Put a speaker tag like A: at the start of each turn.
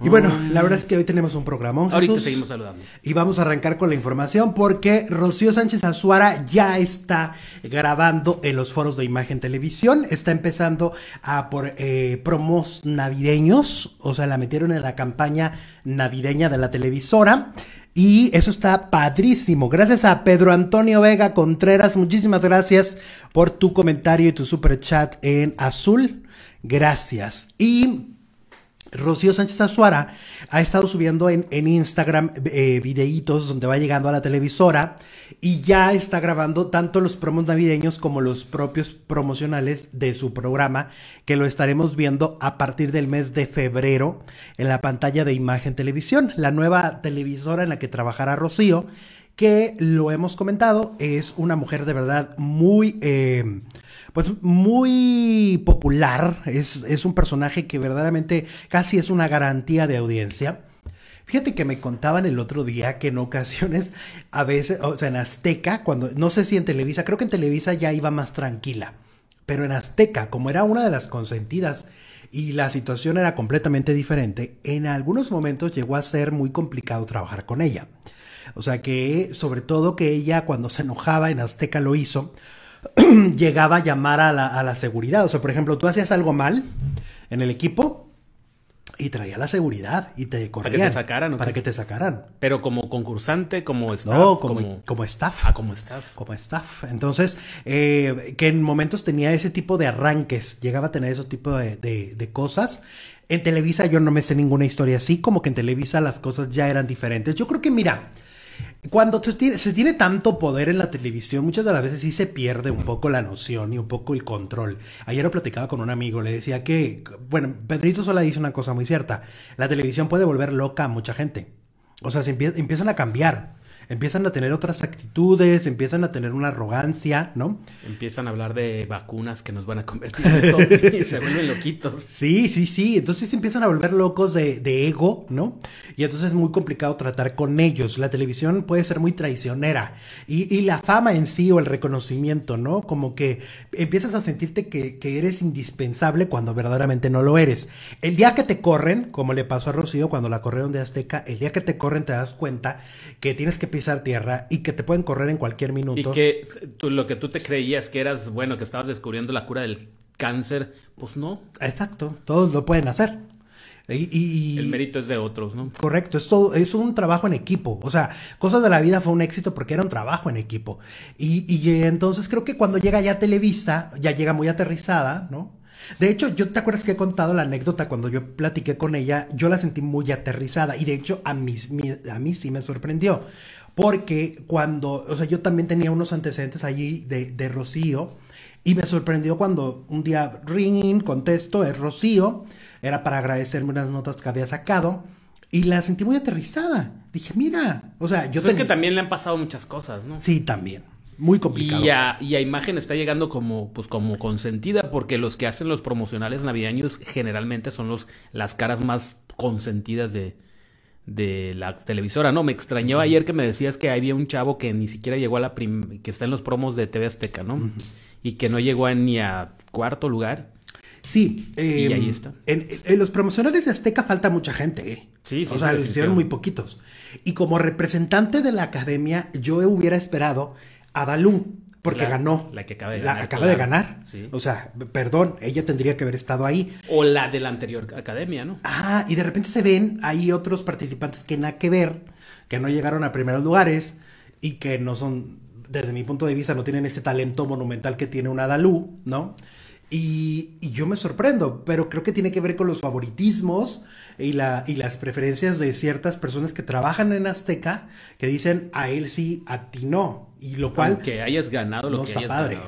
A: Y bueno, la verdad es que hoy tenemos un programa. Ahorita seguimos saludando. Y vamos a arrancar con la información porque Rocío Sánchez Azuara ya está grabando en los foros de imagen televisión. Está empezando a por eh, promos navideños. O sea, la metieron en la campaña navideña de la televisora. Y eso está padrísimo. Gracias a Pedro Antonio Vega Contreras. Muchísimas gracias por tu comentario y tu super chat en azul. Gracias. Y Rocío Sánchez Azuara ha estado subiendo en, Instagram videítos eh, videitos donde va llegando a la televisora y ya está grabando tanto los promos navideños como los propios promocionales de su programa que lo estaremos viendo a partir del mes de febrero en la pantalla de Imagen Televisión, la nueva televisora en la que trabajará Rocío, que lo hemos comentado, es una mujer de verdad muy... Eh, pues muy popular, es, un personaje que verdaderamente casi es una garantía de audiencia. Fíjate que me contaban el otro día que en ocasiones, a veces, o sea, en Azteca, cuando, no sé si en Televisa, creo que en Televisa ya iba más tranquila, pero en Azteca, como era una de las consentidas y la situación era completamente diferente, en algunos momentos llegó a ser muy complicado trabajar con ella. O sea que, sobre todo que ella cuando se enojaba en Azteca lo hizo, llegaba a llamar a la, seguridad. O sea, por ejemplo, tú hacías algo mal en el equipo y traía la seguridad y te corrían. Para que te sacaran. para que
B: te sacaran. Pero como concursante, como staff. No, como,
A: como, staff. Ah, como staff. Como staff. Entonces, eh, que en momentos tenía ese tipo de arranques, llegaba a tener ese tipo de cosas. En Televisa yo no me sé ninguna historia así, como que en Televisa las cosas ya eran diferentes. Yo creo que, mira, cuando se tiene, tanto poder en la televisión, muchas de las veces sí se pierde un poco la noción y un poco el control. Ayer lo platicaba con un amigo, le decía que, bueno, Pedrito solo dice una cosa muy cierta, la televisión puede volver loca a mucha gente. O sea, se empiezan a cambiar empiezan a tener otras actitudes, empiezan a tener una arrogancia, ¿no?
B: Empiezan a hablar de vacunas que nos van a convertir en zombies, se vuelven loquitos.
A: Sí, sí, sí, entonces empiezan a volver locos de, ego, ¿no? Y entonces es muy complicado tratar con ellos. La televisión puede ser muy traicionera y, la fama en sí o el reconocimiento, ¿no? Como que empiezas a sentirte que, eres indispensable cuando verdaderamente no lo eres. El día que te corren, como le pasó a Rocío cuando la corrieron de Azteca, el día que te corren te das cuenta que tienes que pisar tierra y que te pueden correr en cualquier minuto. Y que
B: lo que tú te creías que eras bueno, que estabas descubriendo la cura del cáncer, pues no.
A: Exacto, todos lo pueden hacer. Y, el
B: mérito es de otros, ¿no?
A: Correcto, es, es un trabajo en equipo. O sea, Cosas de la Vida fue un éxito porque era un trabajo en equipo. Y, entonces creo que cuando llega ya Televisa, ya llega muy aterrizada, ¿no? De hecho, yo te acuerdas que he contado la anécdota cuando yo platiqué con ella, yo la sentí muy aterrizada y de hecho a mí, a mí sí me sorprendió porque cuando, o sea, yo también tenía unos antecedentes allí de, Rocío. Y me sorprendió cuando un día ring, contesto, es Rocío, era para agradecerme unas notas que había sacado y la sentí muy aterrizada. Dije, mira, o sea, yo... Pues
B: que también le han pasado muchas cosas, ¿no? Sí, también. Muy complicado. Y a, y a, imagen está llegando como, pues, como consentida, porque los que hacen los promocionales navideños generalmente son los, las caras más consentidas de, de la televisora, ¿no? Me extrañaba ayer que me decías que había un chavo que ni siquiera llegó a la que está en los promos de TV Azteca, ¿no? Y que no llegó ni a cuarto lugar.
A: Sí, y em, ahí está. En, los promocionales de Azteca falta mucha gente, ¿eh? Sí, sí. O sea, hicieron muy poquitos. Y como representante de la academia, yo hubiera esperado a Dalú porque ganó. La que acaba de ganar. acaba de ganar. O sea, perdón, ella tendría que haber estado ahí.
B: O la de la anterior academia, ¿no?
A: Ah, y de repente se ven ahí otros participantes que nada que ver, que no llegaron a primeros lugares y que no son, desde mi punto de vista, no tienen ese talento monumental que tiene una Dalú, ¿no? Y, yo me sorprendo, pero creo que tiene que ver con los favoritismos y, y las preferencias de ciertas personas que trabajan en Azteca que dicen a él sí, a ti no. Y lo cual.
B: Que hayas ganado lo no está padre.